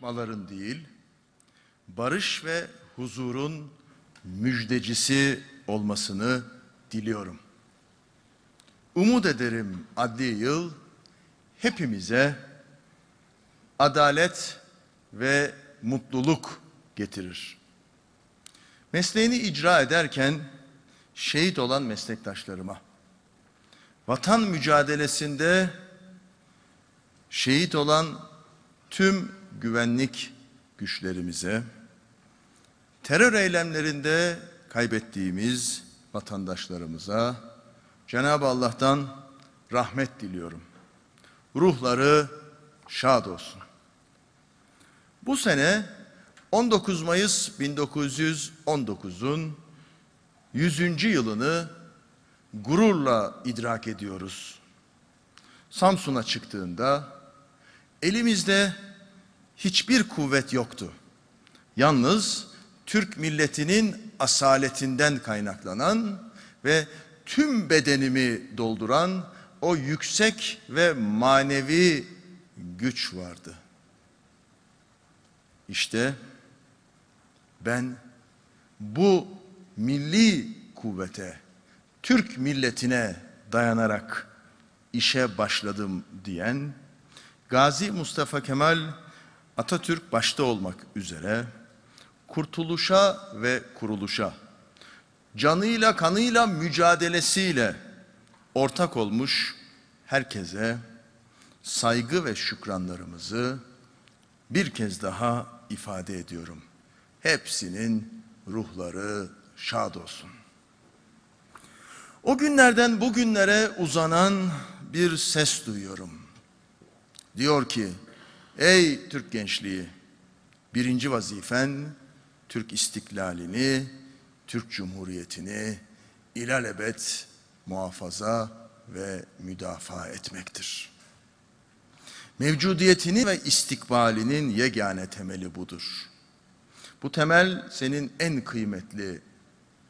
tartışmaların değil, barış ve huzurun müjdecisi olmasını diliyorum. Umut ederim adli yıl hepimize adalet ve mutluluk getirir. Mesleğini icra ederken şehit olan meslektaşlarıma, vatan mücadelesinde şehit olan tüm güvenlik güçlerimize, terör eylemlerinde kaybettiğimiz vatandaşlarımıza Cenab-ı Allah'tan rahmet diliyorum. Ruhları şad olsun. Bu sene 19 Mayıs 1919'un 100. yılını gururla idrak ediyoruz. Samsun'a çıktığında elimizde hiçbir kuvvet yoktu. Yalnız Türk milletinin asaletinden kaynaklanan ve tüm bedenimi dolduran o yüksek ve manevi güç vardı. İşte ben bu milli kuvvete, Türk milletine dayanarak işe başladım diyen Gazi Mustafa Kemal Atatürk başta olmak üzere kurtuluşa ve kuruluşa, canıyla kanıyla mücadelesiyle ortak olmuş herkese saygı ve şükranlarımızı bir kez daha ifade ediyorum. Hepsinin ruhları şad olsun. O günlerden bugünlere uzanan bir ses duyuyorum. Diyor ki, Ey Türk gençliği, birinci vazifen Türk istiklalini, Türk Cumhuriyeti'ni ilelebet muhafaza ve müdafaa etmektir. Mevcudiyetini ve istikbalinin yegane temeli budur. Bu temel senin en kıymetli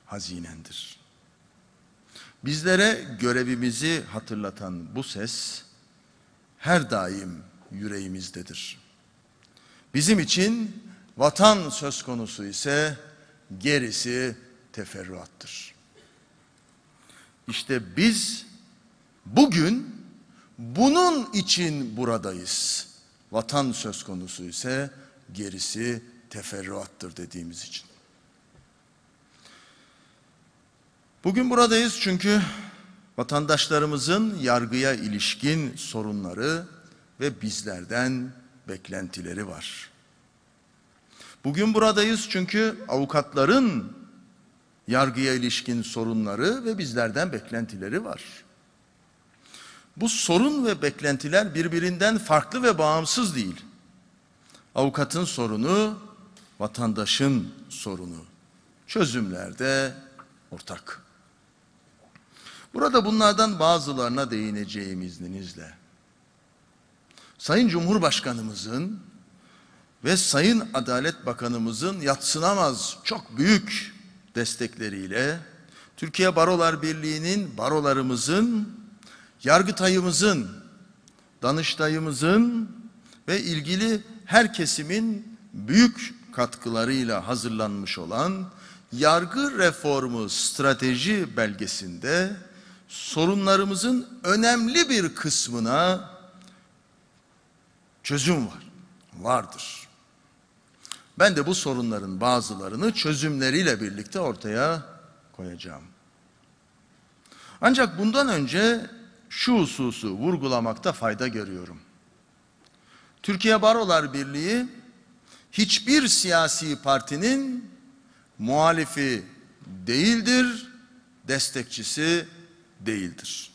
hazinendir. Bizlere görevimizi hatırlatan bu ses her daim yüreğimizdedir. Bizim için vatan söz konusu ise gerisi teferruattır. İşte biz bugün bunun için buradayız. Vatan söz konusu ise gerisi teferruattır dediğimiz için. Bugün buradayız çünkü vatandaşlarımızın yargıya ilişkin sorunları ve bizlerden beklentileri var. Bugün buradayız çünkü avukatların yargıya ilişkin sorunları ve bizlerden beklentileri var. Bu sorun ve beklentiler birbirinden farklı ve bağımsız değil. Avukatın sorunu, vatandaşın sorunu. Çözümlerde ortak. Burada bunlardan bazılarına değineceğim izninizle. Sayın Cumhurbaşkanımızın ve Sayın Adalet Bakanımızın yatsınamaz çok büyük destekleriyle Türkiye Barolar Birliği'nin barolarımızın, yargıtayımızın, danıştayımızın ve ilgili her kesimin büyük katkılarıyla hazırlanmış olan yargı reformu strateji belgesinde sorunlarımızın önemli bir kısmına Çözüm var. Vardır. Ben de bu sorunların bazılarını çözümleriyle birlikte ortaya koyacağım. Ancak bundan önce şu hususu vurgulamakta fayda görüyorum. Türkiye Barolar Birliği hiçbir siyasi partinin muhalifi değildir, destekçisi değildir.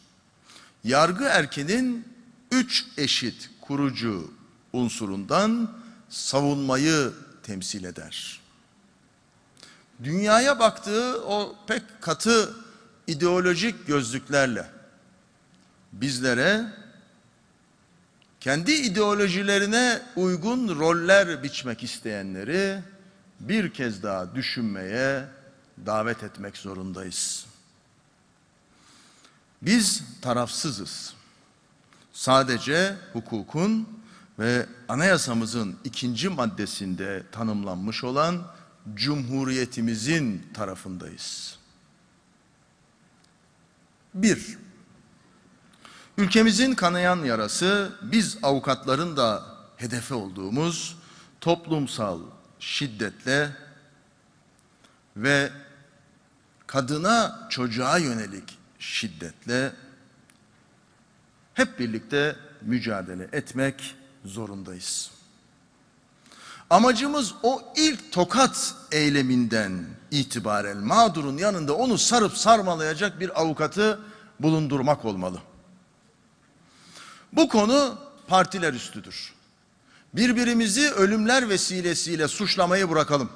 Yargı erkenin üç eşit kurucu unsurundan savunmayı temsil eder. Dünyaya baktığı o pek katı ideolojik gözlüklerle bizlere kendi ideolojilerine uygun roller biçmek isteyenleri bir kez daha düşünmeye davet etmek zorundayız. Biz tarafsızız. Sadece hukukun ve anayasamızın ikinci maddesinde tanımlanmış olan cumhuriyetimizin tarafındayız. Bir, ülkemizin kanayan yarası biz avukatların da hedefi olduğumuz toplumsal şiddetle ve kadına çocuğa yönelik şiddetle hep birlikte mücadele etmek zorundayız. Amacımız o ilk tokat eyleminden itibaren mağdurun yanında onu sarıp sarmalayacak bir avukatı bulundurmak olmalı. Bu konu partiler üstüdür. Birbirimizi ölümler vesilesiyle suçlamayı bırakalım.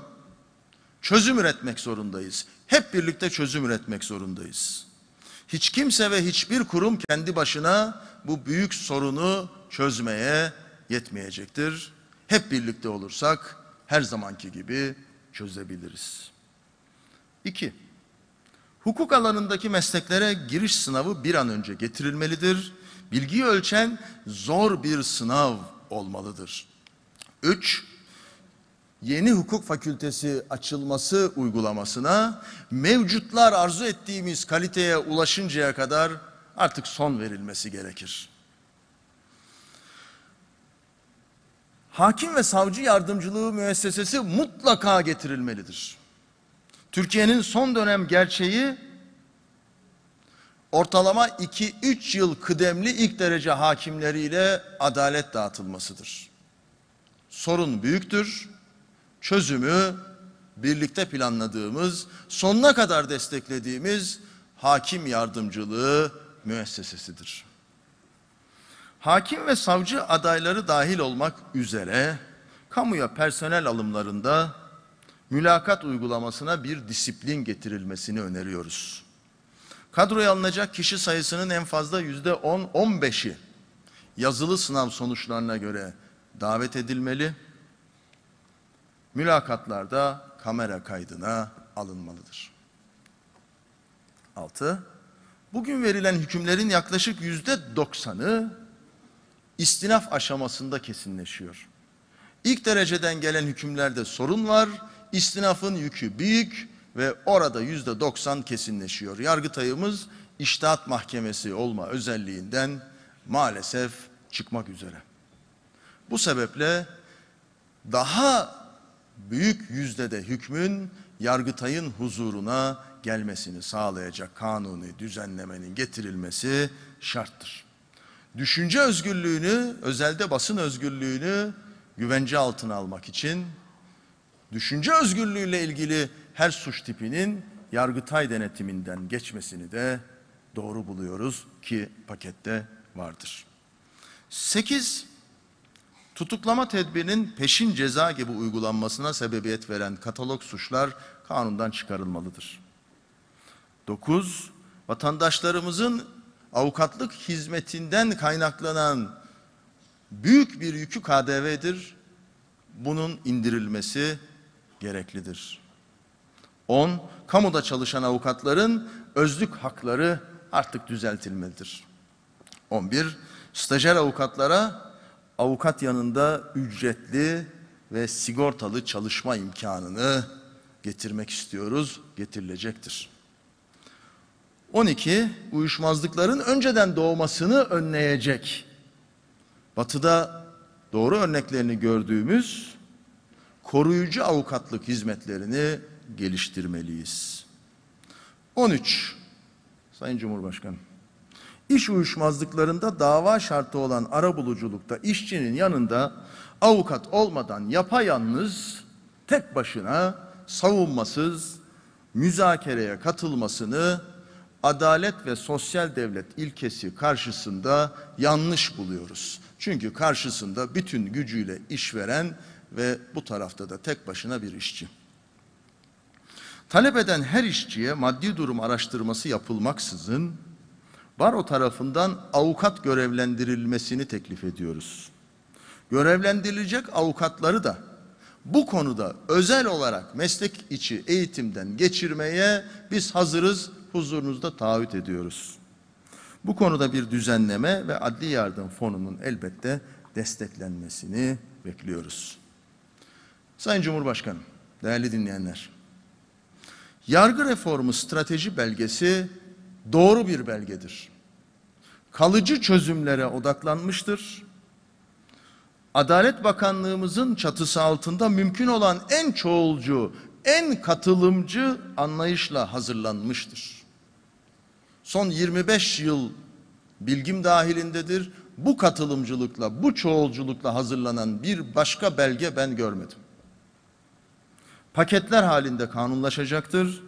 Çözüm üretmek zorundayız. Hep birlikte çözüm üretmek zorundayız. Hiç kimse ve hiçbir kurum kendi başına bu büyük sorunu çözmeye yetmeyecektir. Hep birlikte olursak her zamanki gibi çözebiliriz. 2. Hukuk alanındaki mesleklere giriş sınavı bir an önce getirilmelidir. Bilgiyi ölçen zor bir sınav olmalıdır. 3. Yeni hukuk fakültesi açılması uygulamasına mevcutlar arzu ettiğimiz kaliteye ulaşıncaya kadar artık son verilmesi gerekir. hakim ve savcı yardımcılığı müessesesi mutlaka getirilmelidir. Türkiye'nin son dönem gerçeği ortalama 2-3 yıl kıdemli ilk derece hakimleriyle adalet dağıtılmasıdır. Sorun büyüktür. Çözümü birlikte planladığımız, sonuna kadar desteklediğimiz hakim yardımcılığı müessesesidir hakim ve savcı adayları dahil olmak üzere kamuya personel alımlarında mülakat uygulamasına bir disiplin getirilmesini öneriyoruz. Kadroya alınacak kişi sayısının en fazla yüzde 10-15'i yazılı sınav sonuçlarına göre davet edilmeli. Mülakatlarda kamera kaydına alınmalıdır. 6. Bugün verilen hükümlerin yaklaşık yüzde 90'ı istinaf aşamasında kesinleşiyor. İlk dereceden gelen hükümlerde sorun var. İstinafın yükü büyük ve orada yüzde doksan kesinleşiyor. Yargıtayımız iştahat mahkemesi olma özelliğinden maalesef çıkmak üzere. Bu sebeple daha büyük yüzde de hükmün yargıtayın huzuruna gelmesini sağlayacak kanuni düzenlemenin getirilmesi şarttır düşünce özgürlüğünü, özelde basın özgürlüğünü güvence altına almak için düşünce özgürlüğüyle ilgili her suç tipinin Yargıtay denetiminden geçmesini de doğru buluyoruz ki pakette vardır. 8. Tutuklama tedbirinin peşin ceza gibi uygulanmasına sebebiyet veren katalog suçlar kanundan çıkarılmalıdır. 9. Vatandaşlarımızın avukatlık hizmetinden kaynaklanan büyük bir yükü KDV'dir. Bunun indirilmesi gereklidir. 10. Kamuda çalışan avukatların özlük hakları artık düzeltilmelidir. 11. Stajyer avukatlara avukat yanında ücretli ve sigortalı çalışma imkanını getirmek istiyoruz, getirilecektir. 12 uyuşmazlıkların önceden doğmasını önleyecek. Batı'da doğru örneklerini gördüğümüz koruyucu avukatlık hizmetlerini geliştirmeliyiz. 13. Sayın Cumhurbaşkanı, iş uyuşmazlıklarında dava şartı olan arabuluculukta işçinin yanında avukat olmadan yapayalnız tek başına savunmasız müzakereye katılmasını adalet ve sosyal devlet ilkesi karşısında yanlış buluyoruz. Çünkü karşısında bütün gücüyle işveren ve bu tarafta da tek başına bir işçi. Talep eden her işçiye maddi durum araştırması yapılmaksızın baro tarafından avukat görevlendirilmesini teklif ediyoruz. Görevlendirilecek avukatları da bu konuda özel olarak meslek içi eğitimden geçirmeye biz hazırız huzurunuzda taahhüt ediyoruz. Bu konuda bir düzenleme ve adli yardım fonunun elbette desteklenmesini bekliyoruz. Sayın Cumhurbaşkanım, değerli dinleyenler, yargı reformu strateji belgesi doğru bir belgedir. Kalıcı çözümlere odaklanmıştır. Adalet Bakanlığımızın çatısı altında mümkün olan en çoğulcu, en katılımcı anlayışla hazırlanmıştır son 25 yıl bilgim dahilindedir. Bu katılımcılıkla, bu çoğulculukla hazırlanan bir başka belge ben görmedim. Paketler halinde kanunlaşacaktır.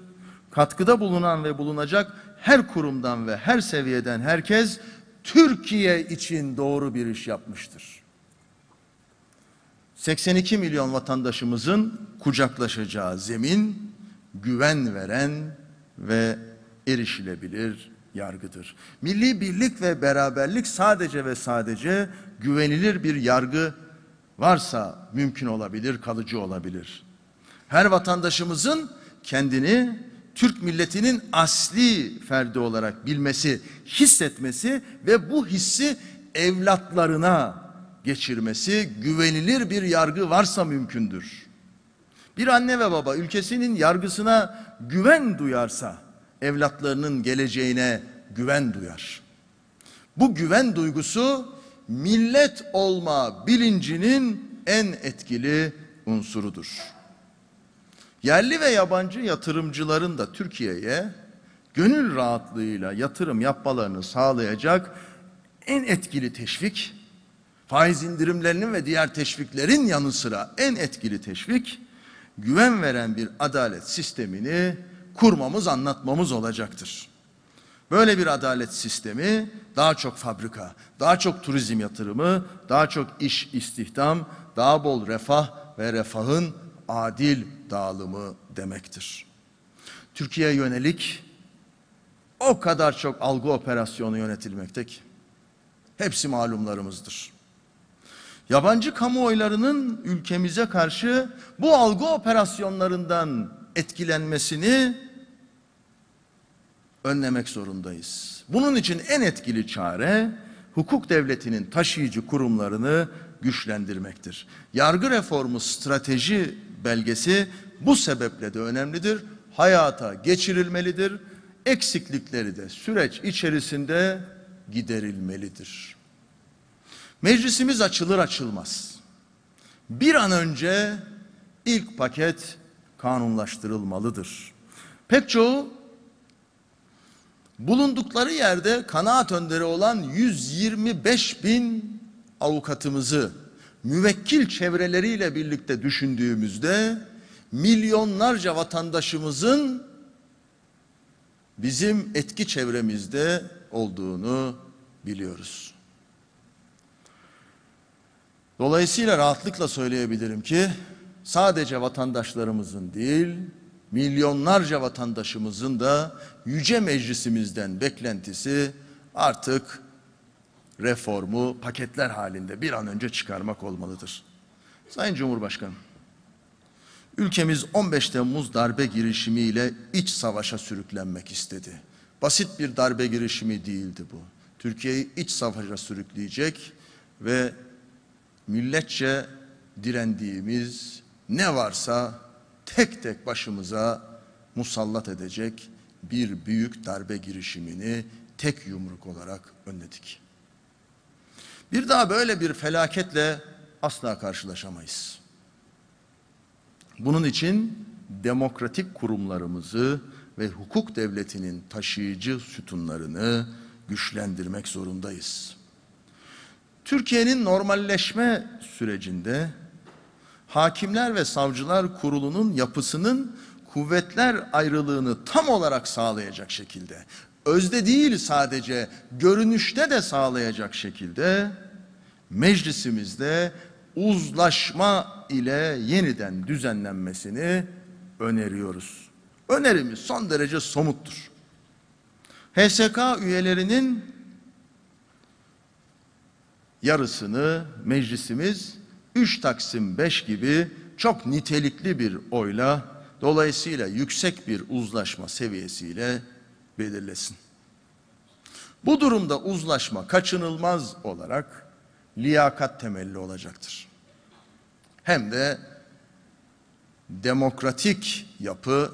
Katkıda bulunan ve bulunacak her kurumdan ve her seviyeden herkes Türkiye için doğru bir iş yapmıştır. 82 milyon vatandaşımızın kucaklaşacağı zemin güven veren ve erişilebilir yargıdır. Milli birlik ve beraberlik sadece ve sadece güvenilir bir yargı varsa mümkün olabilir, kalıcı olabilir. Her vatandaşımızın kendini Türk milletinin asli ferdi olarak bilmesi, hissetmesi ve bu hissi evlatlarına geçirmesi güvenilir bir yargı varsa mümkündür. Bir anne ve baba ülkesinin yargısına güven duyarsa evlatlarının geleceğine güven duyar. Bu güven duygusu millet olma bilincinin en etkili unsurudur. Yerli ve yabancı yatırımcıların da Türkiye'ye gönül rahatlığıyla yatırım yapmalarını sağlayacak en etkili teşvik, faiz indirimlerinin ve diğer teşviklerin yanı sıra en etkili teşvik, güven veren bir adalet sistemini kurmamız, anlatmamız olacaktır. Böyle bir adalet sistemi daha çok fabrika, daha çok turizm yatırımı, daha çok iş istihdam, daha bol refah ve refahın adil dağılımı demektir. Türkiye yönelik o kadar çok algı operasyonu yönetilmekte ki hepsi malumlarımızdır. Yabancı kamuoylarının ülkemize karşı bu algı operasyonlarından etkilenmesini önlemek zorundayız. Bunun için en etkili çare hukuk devletinin taşıyıcı kurumlarını güçlendirmektir. Yargı reformu strateji belgesi bu sebeple de önemlidir. Hayata geçirilmelidir. Eksiklikleri de süreç içerisinde giderilmelidir. Meclisimiz açılır açılmaz. Bir an önce ilk paket kanunlaştırılmalıdır. Pek çoğu bulundukları yerde kanaat önderi olan 125 bin avukatımızı müvekkil çevreleriyle birlikte düşündüğümüzde milyonlarca vatandaşımızın bizim etki çevremizde olduğunu biliyoruz. Dolayısıyla rahatlıkla söyleyebilirim ki sadece vatandaşlarımızın değil, milyonlarca vatandaşımızın da yüce meclisimizden beklentisi artık reformu paketler halinde bir an önce çıkarmak olmalıdır. Sayın Cumhurbaşkanım, ülkemiz 15 Temmuz darbe girişimiyle iç savaşa sürüklenmek istedi. Basit bir darbe girişimi değildi bu. Türkiye'yi iç savaşa sürükleyecek ve milletçe direndiğimiz ne varsa tek tek başımıza musallat edecek bir büyük darbe girişimini tek yumruk olarak önledik. Bir daha böyle bir felaketle asla karşılaşamayız. Bunun için demokratik kurumlarımızı ve hukuk devletinin taşıyıcı sütunlarını güçlendirmek zorundayız. Türkiye'nin normalleşme sürecinde Hakimler ve Savcılar Kurulu'nun yapısının kuvvetler ayrılığını tam olarak sağlayacak şekilde, özde değil sadece görünüşte de sağlayacak şekilde meclisimizde uzlaşma ile yeniden düzenlenmesini öneriyoruz. Önerimiz son derece somuttur. HSK üyelerinin yarısını meclisimiz 3 Taksim 5 gibi çok nitelikli bir oyla dolayısıyla yüksek bir uzlaşma seviyesiyle belirlesin. Bu durumda uzlaşma kaçınılmaz olarak liyakat temelli olacaktır. Hem de demokratik yapı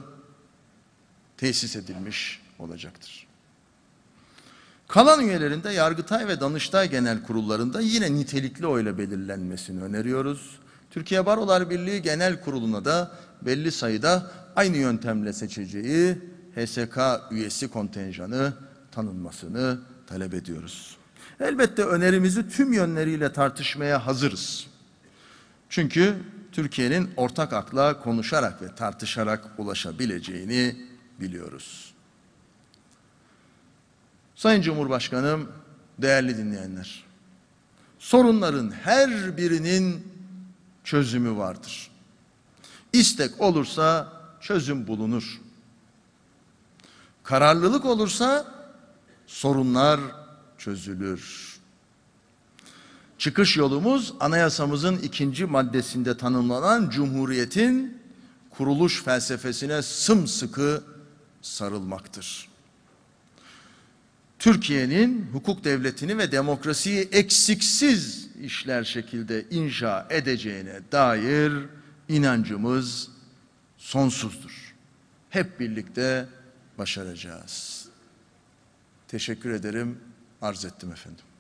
tesis edilmiş olacaktır. Kalan üyelerinde Yargıtay ve Danıştay Genel Kurullarında yine nitelikli oyla belirlenmesini öneriyoruz. Türkiye Barolar Birliği Genel Kurulu'na da belli sayıda aynı yöntemle seçeceği HSK üyesi kontenjanı tanınmasını talep ediyoruz. Elbette önerimizi tüm yönleriyle tartışmaya hazırız. Çünkü Türkiye'nin ortak akla konuşarak ve tartışarak ulaşabileceğini biliyoruz. Sayın Cumhurbaşkanım, değerli dinleyenler, sorunların her birinin çözümü vardır. İstek olursa çözüm bulunur. Kararlılık olursa sorunlar çözülür. Çıkış yolumuz anayasamızın ikinci maddesinde tanımlanan Cumhuriyet'in kuruluş felsefesine sımsıkı sarılmaktır. Türkiye'nin hukuk devletini ve demokrasiyi eksiksiz işler şekilde inşa edeceğine dair inancımız sonsuzdur. Hep birlikte başaracağız. Teşekkür ederim. Arz ettim efendim.